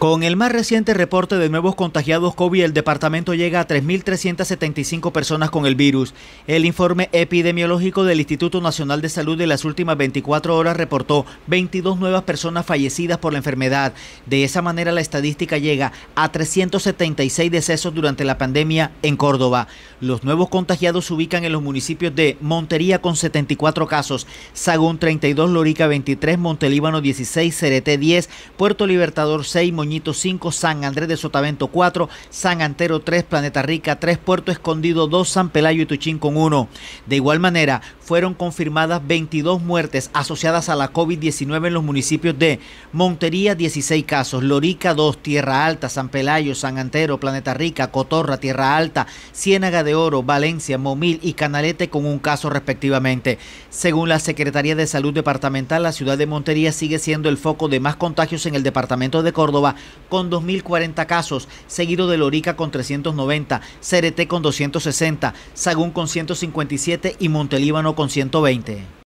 Con el más reciente reporte de nuevos contagiados COVID, el departamento llega a 3.375 personas con el virus. El informe epidemiológico del Instituto Nacional de Salud de las últimas 24 horas reportó 22 nuevas personas fallecidas por la enfermedad. De esa manera, la estadística llega a 376 decesos durante la pandemia en Córdoba. Los nuevos contagiados se ubican en los municipios de Montería con 74 casos, Sagún 32, Lorica 23, Montelíbano 16, Cereté 10, Puerto Libertador 6, Moñito 5, San Andrés de Sotavento 4, San Antero 3, Planeta Rica 3, Puerto Escondido 2, San Pelayo y Tuchín con 1. De igual manera, fueron confirmadas 22 muertes asociadas a la COVID-19 en los municipios de Montería 16 casos, Lorica 2, Tierra Alta, San Pelayo, San Antero, Planeta Rica, Cotorra, Tierra Alta, Ciénaga de Oro, Valencia, Momil y Canalete con un caso respectivamente. Según la Secretaría de Salud Departamental, la ciudad de Montería sigue siendo el foco de más contagios en el departamento de Córdoba, con 2.040 casos, seguido de Lorica con 390, Cereté con 260, Sagún con 157 y Montelíbano con 120.